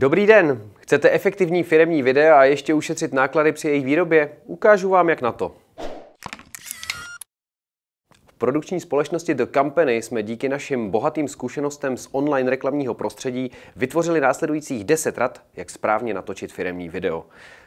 Dobrý den! Chcete efektivní firemní videa a ještě ušetřit náklady při jejich výrobě? Ukážu vám, jak na to. V produkční společnosti The Company jsme díky našim bohatým zkušenostem z online reklamního prostředí vytvořili následujících 10 rad, jak správně natočit firemní video.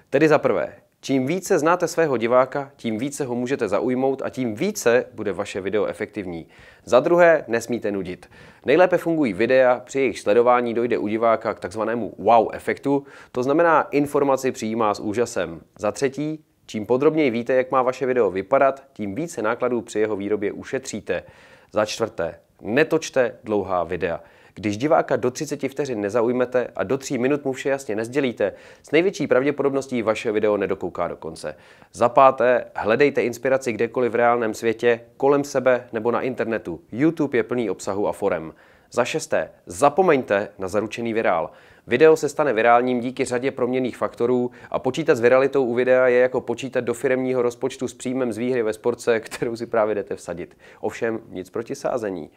Tedy za prvé, Čím více znáte svého diváka, tím více ho můžete zaujmout a tím více bude vaše video efektivní. Za druhé, nesmíte nudit. Nejlépe fungují videa, při jejich sledování dojde u diváka k takzvanému wow efektu, to znamená informaci přijímá s úžasem. Za třetí, čím podrobněji víte, jak má vaše video vypadat, tím více nákladů při jeho výrobě ušetříte. Za čtvrté, netočte dlouhá videa. Když diváka do 30 vteřin nezaujmete a do 3 minut mu vše jasně nezdělíte, s největší pravděpodobností vaše video nedokouká do konce. Za páté, hledejte inspiraci kdekoliv v reálném světě, kolem sebe nebo na internetu. YouTube je plný obsahu a forem. Za šesté, zapomeňte na zaručený virál. Video se stane virálním díky řadě proměných faktorů a počítat s viralitou u videa je jako počítat do firemního rozpočtu s příjmem z výhry ve sportce, kterou si právě jdete vsadit. Ovšem nic proti sázení.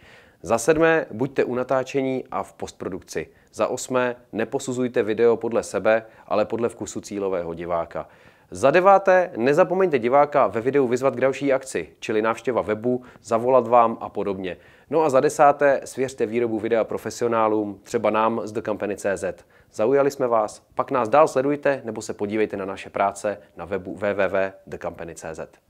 Za sedmé, buďte u natáčení a v postprodukci. Za osmé, neposuzujte video podle sebe, ale podle vkusu cílového diváka. Za deváté, nezapomeňte diváka ve videu vyzvat k další akci, čili návštěva webu, zavolat vám a podobně. No a za desáté, svěřte výrobu videa profesionálům, třeba nám z TheCompany.cz. Zaujali jsme vás? Pak nás dál sledujte nebo se podívejte na naše práce na webu www.thecompany.cz.